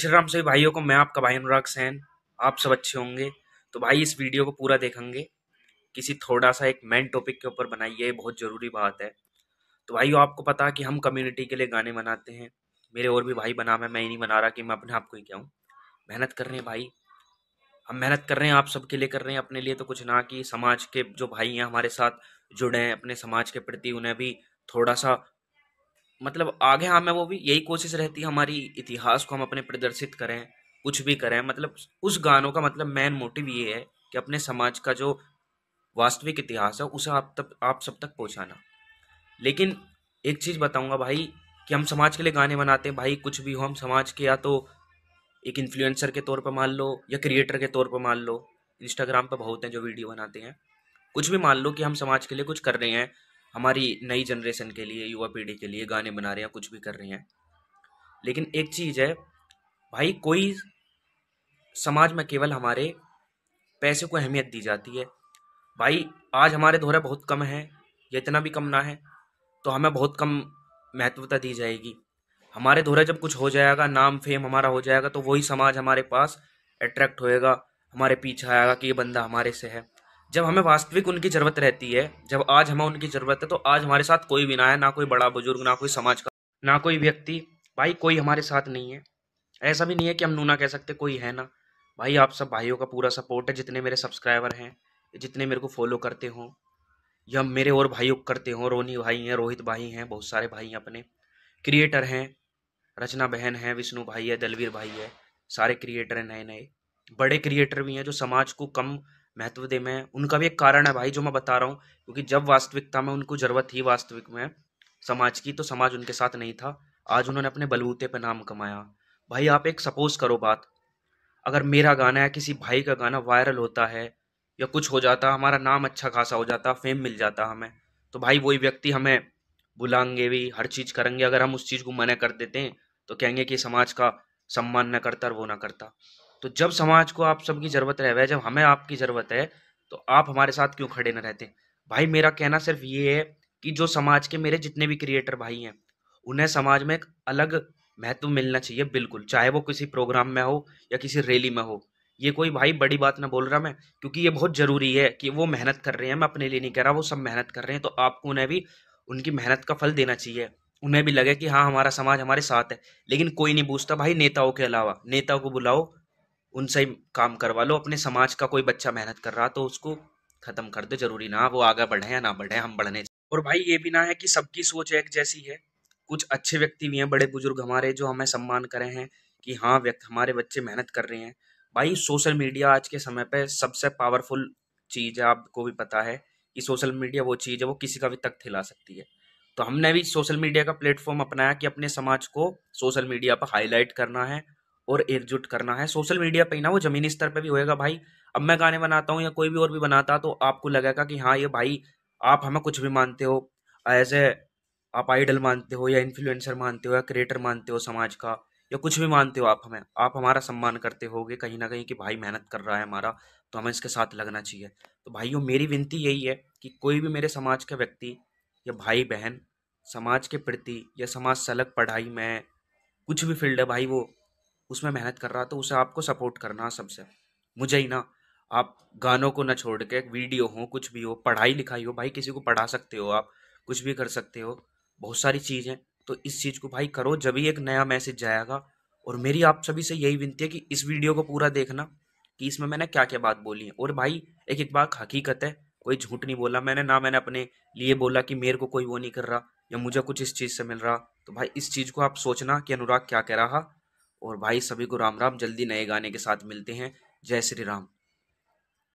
श्रीराम राम सभी भाइयों को मैं आपका भाई अनुराग सैन आप सब अच्छे होंगे तो भाई इस वीडियो को पूरा देखेंगे किसी थोड़ा सा एक मेन टॉपिक के ऊपर बनाइए ये बहुत ज़रूरी बात है तो भाई आपको पता है कि हम कम्युनिटी के लिए गाने बनाते हैं मेरे और भी भाई बना मैं मैं ही नहीं बना रहा कि मैं अपने आप को ही क्या हूँ मेहनत कर रहे हैं भाई हम मेहनत कर रहे हैं आप सबके लिए कर रहे हैं अपने लिए तो कुछ ना कि समाज के जो भाई हैं हमारे साथ जुड़े हैं अपने समाज के प्रति उन्हें भी थोड़ा सा मतलब आगे हमें हाँ, वो भी यही कोशिश रहती है हमारी इतिहास को हम अपने प्रदर्शित करें कुछ भी करें मतलब उस गानों का मतलब मेन मोटिव ये है कि अपने समाज का जो वास्तविक इतिहास है उसे आप तक आप सब तक पहुंचाना लेकिन एक चीज़ बताऊंगा भाई कि हम समाज के लिए गाने बनाते हैं भाई कुछ भी हो हम समाज के या तो एक इन्फ्लुएंसर के तौर पर मान लो या क्रिएटर के तौर पर मान लो इंस्टाग्राम पर बहुत हैं जो वीडियो बनाते हैं कुछ भी मान लो कि हम समाज के लिए कुछ कर रहे हैं हमारी नई जनरेशन के लिए युवा पीढ़ी के लिए गाने बना रहे हैं कुछ भी कर रहे हैं लेकिन एक चीज़ है भाई कोई समाज में केवल हमारे पैसे को अहमियत दी जाती है भाई आज हमारे दोहरा बहुत कम है या इतना भी कम ना है तो हमें बहुत कम महत्वता दी जाएगी हमारे दौरे जब कुछ हो जाएगा नाम फेम हमारा हो जाएगा तो वही समाज हमारे पास अट्रैक्ट होएगा हमारे पीछे आएगा कि ये बंदा हमारे से है जब हमें वास्तविक उनकी ज़रूरत रहती है जब आज हमें उनकी ज़रूरत है तो आज हमारे साथ कोई भी ना है ना कोई बड़ा बुजुर्ग ना कोई समाज का ना कोई व्यक्ति भाई कोई हमारे साथ नहीं है ऐसा भी नहीं है कि हम नूना कह सकते कोई है ना भाई आप सब भाइयों का पूरा सपोर्ट है जितने मेरे सब्सक्राइबर हैं जितने मेरे को फॉलो करते हों या मेरे और भाइयों करते हों रोनी भाई हैं रोहित भाई हैं बहुत सारे भाई हैं अपने क्रिएटर हैं रचना बहन है विष्णु भाई है दलवीर भाई है सारे क्रिएटर हैं नए नए बड़े क्रिएटर भी हैं जो समाज को कम महत्व दे में उनका भी एक कारण है भाई जो मैं बता रहा हूँ क्योंकि जब वास्तविकता में उनको जरूरत थी वास्तविक में समाज की तो समाज उनके साथ नहीं था आज उन्होंने अपने बलबूते पर नाम कमाया भाई आप एक सपोज करो बात अगर मेरा गाना या किसी भाई का गाना वायरल होता है या कुछ हो जाता हमारा नाम अच्छा खासा हो जाता फेम मिल जाता हमें तो भाई वही व्यक्ति हमें बुलाएंगे भी हर चीज़ करेंगे अगर हम उस चीज़ को मना कर देते हैं तो कहेंगे कि समाज का सम्मान न करता और वो ना करता तो जब समाज को आप सबकी ज़रूरत रह जब हमें आपकी ज़रूरत है तो आप हमारे साथ क्यों खड़े ना रहते भाई मेरा कहना सिर्फ ये है कि जो समाज के मेरे जितने भी क्रिएटर भाई हैं उन्हें समाज में एक अलग महत्व मिलना चाहिए बिल्कुल चाहे वो किसी प्रोग्राम में हो या किसी रैली में हो ये कोई भाई बड़ी बात ना बोल रहा मैं क्योंकि ये बहुत ज़रूरी है कि वो मेहनत कर रहे हैं मैं अपने लिए नहीं कह रहा वो सब मेहनत कर रहे हैं तो आपको उन्हें भी उनकी मेहनत का फल देना चाहिए उन्हें भी लगे कि हाँ हमारा समाज हमारे साथ है लेकिन कोई नहीं पूछता भाई नेताओं के अलावा नेताओं को बुलाओ उनसे ही काम करवा लो अपने समाज का कोई बच्चा मेहनत कर रहा तो उसको खत्म कर दो जरूरी ना वो आगे बढ़े या ना बढ़े हम बढ़ने और भाई ये भी ना है कि सबकी सोच एक जैसी है कुछ अच्छे व्यक्ति भी हैं बड़े बुजुर्ग हमारे जो हमें सम्मान करे हैं कि हाँ व्यक्ति हमारे बच्चे मेहनत कर रहे हैं भाई सोशल मीडिया आज के समय पर सबसे पावरफुल चीज़ है आपको भी पता है कि सोशल मीडिया वो चीज़ है वो किसी का भी तक हिला सकती है तो हमने भी सोशल मीडिया का प्लेटफॉर्म अपनाया कि अपने समाज को सोशल मीडिया पर हाईलाइट करना है और एकजुट करना है सोशल मीडिया पे ही ना वो ज़मीनी स्तर पे भी होएगा भाई अब मैं गाने बनाता हूँ या कोई भी और भी बनाता तो आपको लगेगा कि हाँ ये भाई आप हमें कुछ भी मानते हो एज ए आप आइडल मानते हो या इन्फ्लुएंसर मानते हो या क्रिएटर मानते हो समाज का या कुछ भी मानते हो आप हमें आप हमारा सम्मान करते होगे कहीं ना कहीं कि भाई मेहनत कर रहा है हमारा तो हमें इसके साथ लगना चाहिए तो भाइयों मेरी विनती यही है कि कोई भी मेरे समाज के व्यक्ति या भाई बहन समाज के प्रति या समाज से अलग पढ़ाई में कुछ भी फील्ड है भाई वो उसमें मेहनत कर रहा तो उसे आपको सपोर्ट करना सबसे मुझे ही ना आप गानों को ना छोड़ के वीडियो हो कुछ भी हो पढ़ाई लिखाई हो भाई किसी को पढ़ा सकते हो आप कुछ भी कर सकते हो बहुत सारी चीज़ हैं तो इस चीज़ को भाई करो जब ही एक नया मैसेज जाएगा और मेरी आप सभी से यही विनती है कि इस वीडियो को पूरा देखना कि इसमें मैंने क्या क्या बात बोली है और भाई एक एक बात हकीकत है कोई झूठ नहीं बोला मैंने ना मैंने अपने लिए बोला कि मेरे को कोई वो नहीं कर रहा या मुझे कुछ इस चीज़ से मिल रहा तो भाई इस चीज़ को आप सोचना कि अनुराग क्या कह रहा और भाई सभी को राम राम जल्दी नए गाने के साथ मिलते हैं जय श्री राम